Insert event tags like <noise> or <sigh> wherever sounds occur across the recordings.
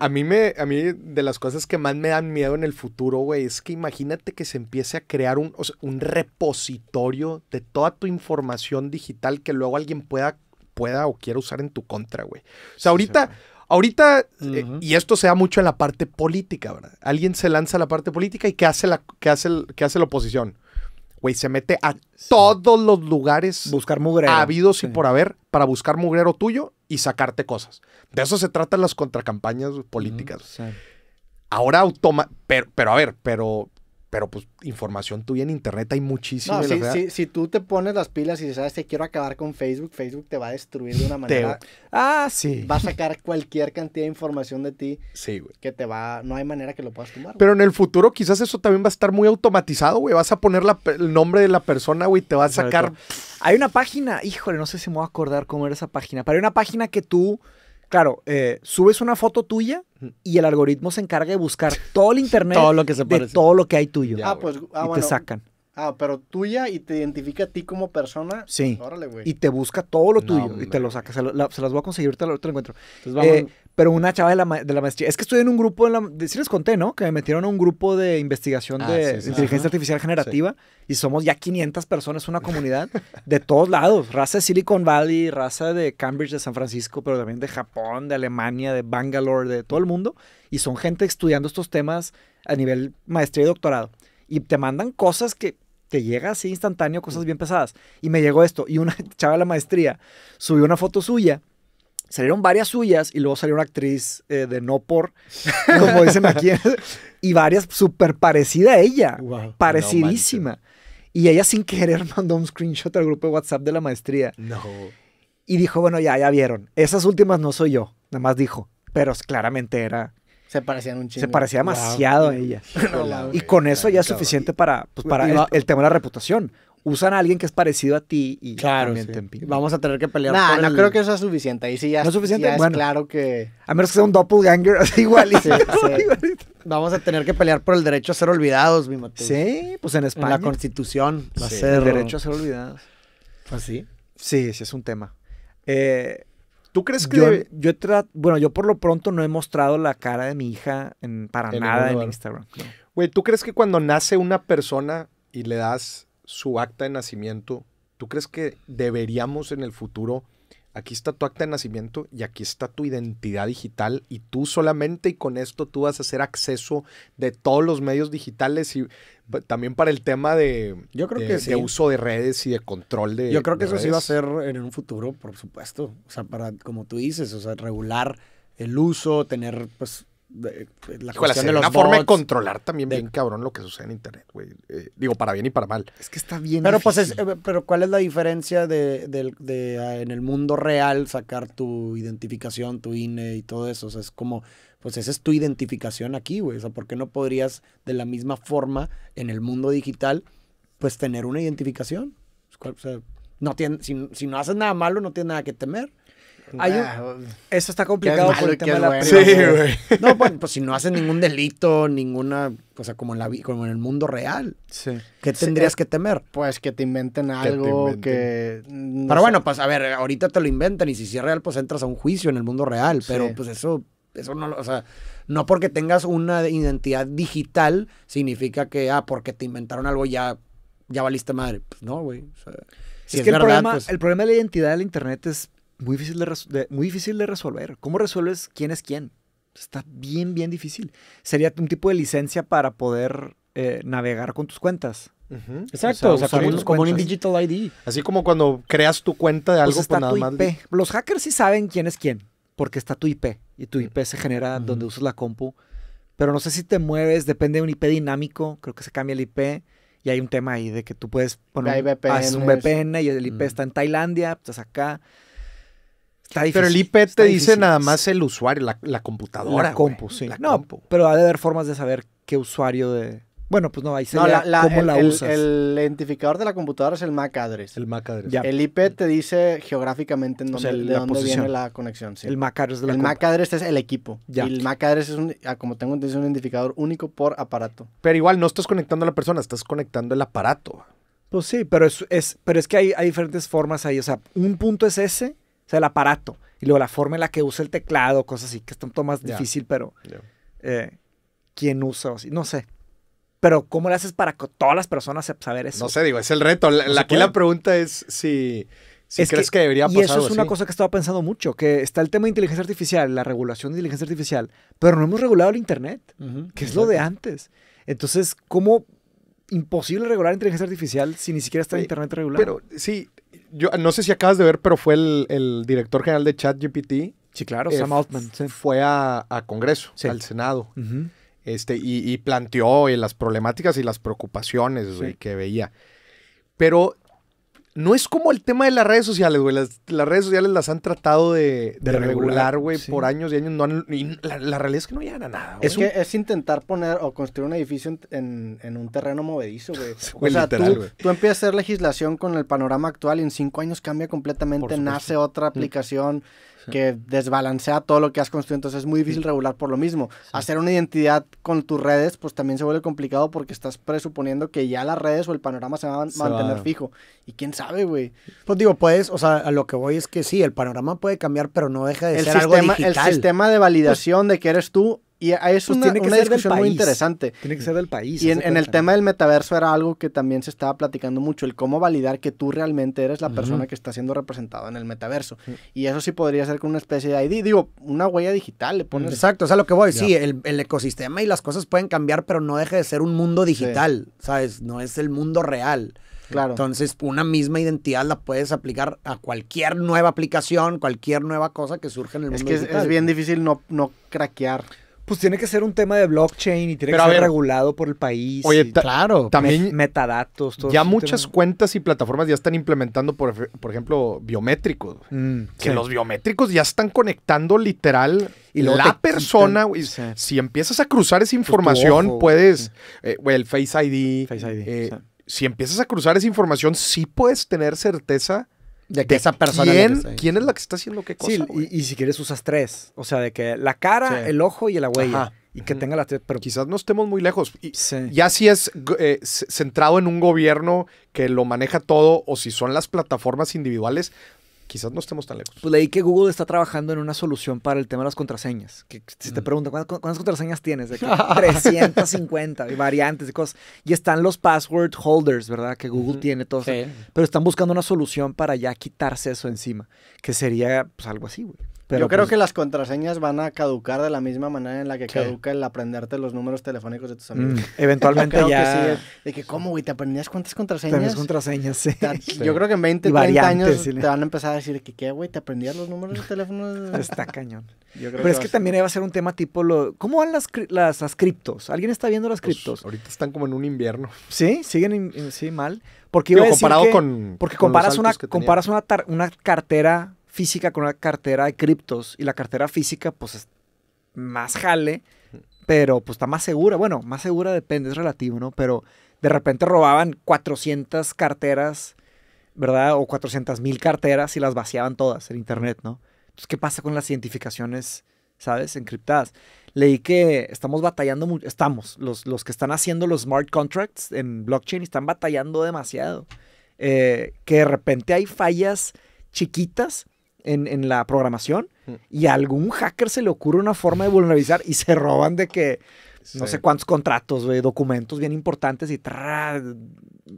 A, mí me, a mí de las cosas que más me dan miedo en el futuro, güey, es que imagínate que se empiece a crear un, un repositorio de toda tu información digital que luego alguien pueda, pueda o quiera usar en tu contra, güey. O sea, ahorita... Ahorita, eh, y esto se da mucho en la parte política, ¿verdad? Alguien se lanza a la parte política y ¿qué hace la, qué hace qué hace la oposición? Güey, se mete a todos los lugares. Buscar Habidos y por haber para buscar mugrero tuyo y sacarte cosas. De eso se tratan las contracampañas mm, políticas. Ahora automa... Pero, pero a ver, pero pero pues información tuya en internet hay muchísima. si, tú te pones las pilas y sabes, ah, te este quiero acabar con Facebook, Facebook te va a destruir de una <laughs> manera. Ah, sí. Va a sacar cualquier cantidad de información de ti. Sí, güey. Que te va, no hay manera que lo puedas tomar. Pero en el futuro quizás eso también va a estar muy automatizado, güey. Vas a poner el nombre de la persona, güey, te va a sacar... Hay una página, híjole, no sé si me voy a acordar cómo era esa página, pero hay una página que tú... Claro, eh, subes una foto tuya y el algoritmo se encarga de buscar todo el <laughs> internet de todo lo que hay tuyo. ah, pues, ah, y te sacan. Ah, pero tuya y te identifica a ti como persona. Sí. Pues, y te busca todo lo tuyo y te lo saca. Se, las voy a conseguir, te lo, encuentro. Eh, pero una chava de la, de la maestría. Es que estoy en un grupo, en la, sí les conté, ¿no? Que me metieron a un grupo de investigación ah, de inteligencia artificial generativa y somos ya 500 personas, una comunidad de todos lados. Raza de Silicon Valley, raza de Cambridge, de San Francisco, pero también de Japón, de Alemania, de Bangalore, de todo el mundo. Y son gente estudiando estos temas a nivel maestría y doctorado. Y te mandan cosas que que llega así instantáneo cosas bien pesadas. Y me llegó esto. Y una <laughs> chava de la maestría subió una foto suya. Salieron varias suyas y luego salió una actriz eh, de no por, <laughs> como dicen aquí, <laughs> y varias súper parecida a ella, parecidísima. y ella sin querer mandó un screenshot al grupo de WhatsApp de la maestría. No. Y dijo, bueno, ya, ya vieron, esas últimas no soy yo, nada más dijo, pero claramente era se parecían un chingo. Se parecía demasiado a ella. <laughs> y con eso ya es suficiente para, pues, para el, tema de la reputación. Usan a alguien que es parecido a ti y claro, Vamos a tener que pelear. Nah, no no creo que eso sea suficiente. Ahí sí ya, ¿No es, suficiente? claro que. A menos que sea un doppelganger, <laughs> igual y <laughs> Vamos a tener que pelear por el derecho a ser olvidados, mi Mateo. Sí, pues en España. En la constitución. Va a ser... El derecho a ser olvidados. ¿Así? ¿Ah, sí. Sí, sí, es un tema. Eh, ¿Tú crees que.? Yo, Bueno, yo por lo pronto no he mostrado la cara de mi hija para nada en Instagram. Güey, ¿tú crees que cuando nace una persona y le das su acta de nacimiento, ¿tú crees que deberíamos en el futuro.? Aquí está tu acta de nacimiento y aquí está tu identidad digital y tú solamente y con esto tú vas a hacer acceso de todos los medios digitales y también para el tema de, yo creo que uso de redes y de control de. Yo creo que eso sí va a ser en un futuro, por supuesto. O sea, para, como tú dices, o sea, regular el uso, tener pues eh, pues, la una forma de controlar también bien cabrón lo que sucede en internet, güey. Eh, digo, para bien y para mal. Es que está bien. Pero pues eh, pero ¿cuál es la diferencia de, ah, en el mundo real sacar tu identificación, tu INE y todo eso? O sea, es como, pues esa es tu identificación aquí, güey. O sea, ¿por qué no podrías de la misma forma en el mundo digital, pues tener una identificación? Pues, no tiene, si, si no haces nada malo, no tienes nada que temer. Ah, eso está complicado el tema no, pues si no hacen ningún delito, ninguna, o sea, como en, la, como en el mundo real. ¿Qué tendrías eh, que temer? Pues que te inventen algo que... pero bueno, pues a ver, ahorita te lo inventan y si es real, pues entras a un juicio en el mundo real, pero pues eso, eso no, o sea, no porque tengas una identidad digital significa que, ah, porque te inventaron algo ya, ya valiste madre. Pues no, güey. si es, que el, problema, pues. el problema de la identidad del Internet es muy difícil de, muy difícil de resolver. ¿Cómo resuelves quién es quién? Está bien, bien difícil. Sería un tipo de licencia para poder eh, navegar con tus cuentas. Exacto, o sea, como, un, digital ID. Así como cuando creas tu cuenta de pues algo, pues, está tu IP. Los hackers sí saben quién es quién, porque está tu IP y tu mm. IP se genera donde usas la compu. Pero no sé si te mueves, depende de un IP dinámico, creo que se cambia el IP y hay un tema ahí de que tú puedes poner un, VPN y el IP mm. está en Tailandia, estás acá pero el IP te dice nada más el usuario, la, computadora. La compu, sí. no, pero ha de haber formas de saber qué usuario de. Bueno, pues no, ahí se no, la, cómo el, la El, identificador de la computadora es el MAC address. El MAC address. El IP te dice geográficamente dónde, de dónde viene la conexión. El MAC address de la El MAC address es el equipo. ya, Y el MAC address es, un, ah, como tengo entendido, un identificador único por aparato. Pero igual no estás conectando a la persona, estás conectando el aparato. Pues sí, pero es, es pero es que hay diferentes formas ahí. O sea, un punto es ese sea, el aparato. Y luego la forma en la que usa el teclado, cosas así, que es tanto más difícil, pero eh, ¿quién usa? O No sé. Pero ¿cómo le haces para que todas las personas saber eso? No sé, digo, es el reto. aquí la pregunta es si... crees que, debería pasar. Y eso es una cosa que estaba pensando mucho, que está el tema de inteligencia artificial, la regulación de inteligencia artificial, pero no hemos regulado el Internet, que es lo de antes. Entonces, ¿cómo imposible regular inteligencia artificial si ni siquiera está el eh, Internet regulado? Pero sí, yo no sé si acabas de ver, pero fue el, director general de ChatGPT. Sí, claro, eh, Sam Altman. Fue a, Congreso, al Senado. este, y, planteó eh, las problemáticas y las preocupaciones que veía. Pero no es como el tema de las redes sociales, güey. Las, redes sociales las han tratado de, regular, güey, por años y años. No han, y la, realidad es que no llegan a nada, güey. Es, que es intentar poner o construir un edificio en, un terreno movedizo, güey. <laughs> o sea, tú, tú, empiezas a hacer legislación con el panorama actual y en cinco años cambia completamente, nace otra aplicación que desbalancea todo lo que has construido, entonces es muy difícil regular por lo mismo. Hacer una identidad con tus redes, pues también se vuelve complicado porque estás presuponiendo que ya las redes o el panorama se van a mantener fijo. Y quién sabe, güey. Pues digo, puedes, o sea, a lo que voy es que sí, el panorama puede cambiar, pero no deja de ser algo digital. El sistema de pues validación de que eres tú y a eso una, tiene que una discusión muy interesante. Tiene que ser del país. Y en, el tema del metaverso era algo que también se estaba platicando mucho, el cómo validar que tú realmente eres la persona que está siendo representada en el metaverso. Y eso sí podría ser con una especie de ID, digo, una huella digital le Exacto, o sea, lo que voy, sí, el, ecosistema y las cosas pueden cambiar, pero no deje de ser un mundo digital, ¿sabes? No es el mundo real. Claro. Entonces, una misma identidad la puedes aplicar a cualquier nueva aplicación, cualquier nueva cosa que surja en el mundo. Es que Es, bien difícil no craquear pues tiene que ser un tema de blockchain y tiene que ser regulado por el país. Oye, claro. También metadatos. Todo ya muchas cuentas y plataformas ya están implementando, por, ejemplo, biométricos. Mm, que los biométricos ya están conectando literal y la persona. Si empiezas a cruzar esa información, puedes. Eh, el Face ID. Face ID eh, si empiezas a cruzar esa información, sí puedes tener certeza de que esa persona. ¿quién, es la que está haciendo qué cosa? Sí, y, si quieres usas tres. O sea, de que la cara, el ojo y la huella. Y que tenga las tres. Pero... Quizás no estemos muy lejos. Y, Ya si es eh, centrado en un gobierno que lo maneja todo o si son las plataformas individuales, quizás no estemos tan lejos. Pues leí que Google está trabajando en una solución para el tema de las contraseñas. Que si te mm. preguntan, ¿cuántas, contraseñas tienes? 350 <laughs> y variantes y cosas. Y están los password holders, ¿verdad? Que Google tiene todo. Pero están buscando una solución para ya quitarse eso encima. Que sería pues, algo así, güey. Yo creo pues que las contraseñas van a caducar de la misma manera en la que caduca el aprenderte los números telefónicos de tus mm, amigos. <laughs> eventualmente ya. de que, ¿cómo, güey? ¿Te aprendías cuántas contraseñas? Tienes contraseñas, sí. Yo creo que en 20, 30 años te van a empezar a decir que, ¿qué, güey? ¿Te aprendías los números de teléfono? <laughs> Está cañón. Pero es que también iba a ser un tema tipo lo. ¿Cómo van las, las, criptos? ¿Alguien está viendo las pues, criptos? ahorita están como en un invierno. Sí, siguen sí, mal. Porque iba comparado con. Porque comparas, una, comparas una cartera física con una cartera de criptos y la cartera física pues es más jale, pero pues está más segura. Bueno, más segura depende, es relativo, ¿no? Pero de repente robaban 400 carteras, ¿verdad? O 400 mil carteras y las vaciaban todas en Internet, ¿no? Entonces, ¿qué pasa con las identificaciones, ¿sabes? Encriptadas. Leí que estamos batallando, estamos, los, los que están haciendo los smart contracts en blockchain están batallando demasiado. Eh, que de repente hay fallas chiquitas en, la programación mm. y a algún hacker se le ocurre una forma de vulnerabilizar y se roban de que no sé cuántos contratos, de documentos bien importantes y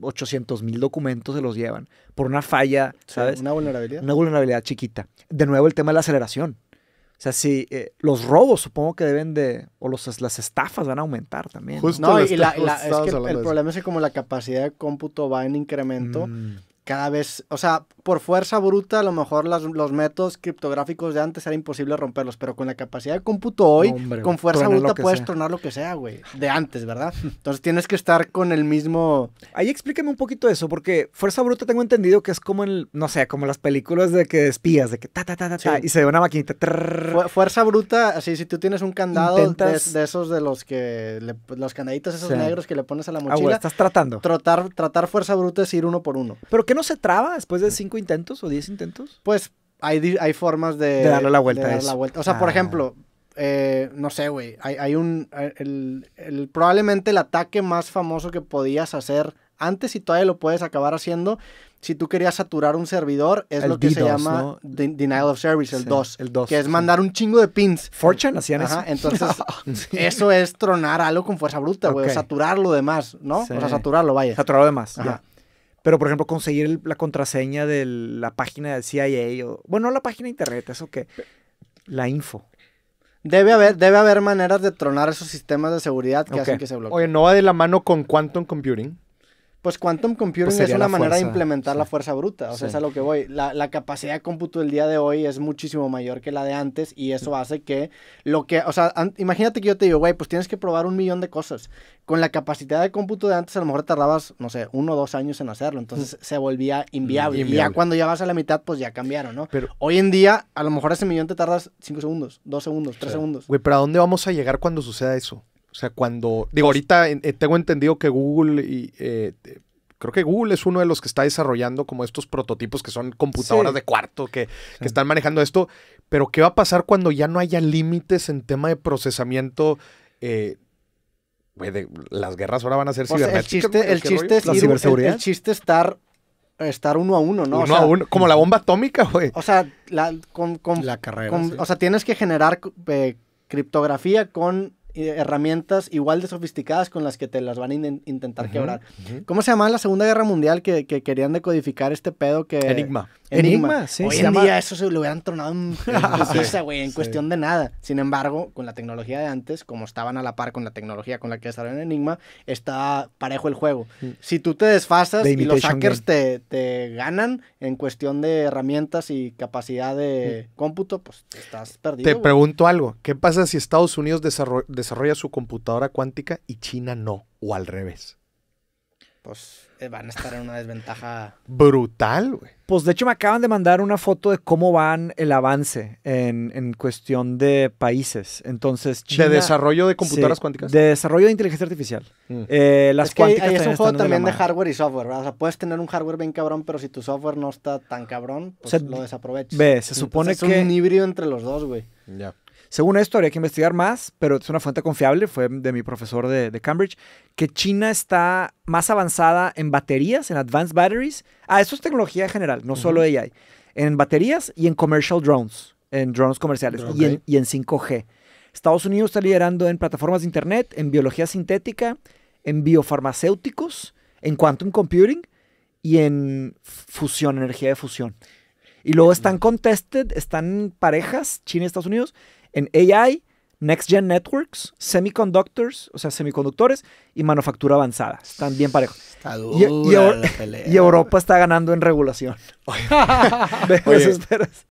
800 mil documentos se los llevan por una falla, ¿sabes? Una vulnerabilidad. Una vulnerabilidad chiquita. De nuevo el tema de la aceleración. O sea, si eh, los robos supongo que deben de, o las estafas van a aumentar también. ¿no? y la, el, problema es que como la capacidad de cómputo va en incremento, mm cada vez, o sea, por fuerza bruta, a lo mejor los métodos criptográficos de antes era imposible romperlos, pero con la capacidad de cómputo hoy, con fuerza bruta puedes tronar lo que sea, güey, de antes, ¿verdad? Entonces tienes que estar con el mismo... Ahí explícame un poquito eso, porque fuerza bruta tengo entendido que es como el, no sé, como las películas de que espías, de que ta, ta, ta, ta, y se ve una maquinita. fuerza bruta, así, si tú tienes un candado de, esos de los que, los candaditos esos negros que le pones a la ah, mochila. Ah, estás tratando. Tratar, tratar fuerza bruta es ir uno por uno. Pero no se traba después de cinco intentos o diez intentos? Pues hay, hay formas de, darle la vuelta. O sea, por ah. ejemplo, eh, no sé, güey, hay, un... Eh, probablemente el ataque más famoso que podías hacer antes y todavía lo puedes acabar haciendo. Si tú querías saturar un servidor, es lo que se llama Denial of Service, el dos. El dos. Que es mandar un chingo de pins. Fortune hacían Ajá, Entonces, <laughs> <laughs> eso es tronar algo con fuerza bruta, güey. Saturarlo de más, ¿no? O sea, saturarlo, vaya. Saturarlo de más, pero, por ejemplo, conseguir la contraseña de la página del CIA o... Bueno, la página de internet, eso que... Eh. La info. Debe haber, debe haber maneras de tronar esos sistemas de seguridad que hacen que se bloqueen. Oye, ¿no va de la mano con quantum computing? Pues quantum computing pues, es una manera de implementar la fuerza bruta, o sea, es a lo que voy. La, capacidad de cómputo del día de hoy es muchísimo mayor que la de antes y eso hace que lo que, o sea, imagínate que yo te digo, güey, pues tienes que probar un millón de cosas. Con la capacidad de cómputo de antes a lo mejor tardabas, no sé, uno o dos años en hacerlo, entonces mm. se volvía inviable. Y ya cuando ya vas a la mitad, pues ya cambiaron, ¿no? Pero, hoy en día, a lo mejor ese millón te tardas cinco segundos, dos segundos, tres segundos. Güey, pero ¿a dónde vamos a llegar cuando suceda eso? O sea, cuando, digo, ahorita eh, tengo entendido que Google y... Eh, creo que Google es uno de los que está desarrollando como estos prototipos que son computadoras de cuarto que, están manejando esto. Pero, ¿qué va a pasar cuando ya no haya límites en tema de procesamiento? Eh, las guerras ahora van a ser cibernéticas. El chiste, es estar, estar uno a uno, ¿no? Uno a uno, como la bomba atómica, güey. O sea, la, con, carrera. O sea, tienes que generar criptografía con herramientas igual de sofisticadas con las que te las van a intentar quebrar. ¿Cómo se llamaba la Segunda Guerra Mundial que, querían decodificar este pedo que... Enigma. Enigma, sí. Hoy en día eso se lo hubieran tronado en, <laughs> güey, en, cuestión de nada. Sin embargo, con la tecnología de antes, como estaban a la par con la tecnología con la que desarrollan Enigma, está parejo el juego. Mm. Si tú te desfasas y los hackers te, ganan en cuestión de herramientas y capacidad de mm. cómputo, pues estás perdido. Te pregunto algo. ¿Qué pasa si Estados Unidos desarrolla desarrolla su computadora cuántica y China no, o al revés. Pues eh, van a estar en una desventaja brutal, güey. Pues de hecho me acaban de mandar una foto de cómo van el avance en, cuestión de países. Entonces, China, ¿De desarrollo de computadoras cuánticas? De desarrollo de inteligencia artificial. Mm. Eh, las es cuánticas es un juego también de, hardware y software, ¿verdad? O sea, puedes tener un hardware bien cabrón, pero si tu software no está tan cabrón, pues lo desaprovechas. Ve, se supone que... Es un híbrido entre los dos, güey. Ya. Según esto, habría que investigar más, pero es una fuente confiable, fue de mi profesor de, Cambridge, que China está más avanzada en baterías, en advanced batteries. Ah, eso es tecnología general, no solo AI. En baterías y en commercial drones, en drones comerciales y, en, y en 5G. Estados Unidos está liderando en plataformas de Internet, en biología sintética, en biofarmacéuticos, en quantum computing y en fusión, energía de fusión. Y luego están contested, están parejas, China y Estados Unidos, en AI, Next Gen Networks, Semiconductors, o sea, semiconductores y manufactura avanzada. Están bien parejos. Está y, Europa está ganando en regulación. <laughs> <laughs>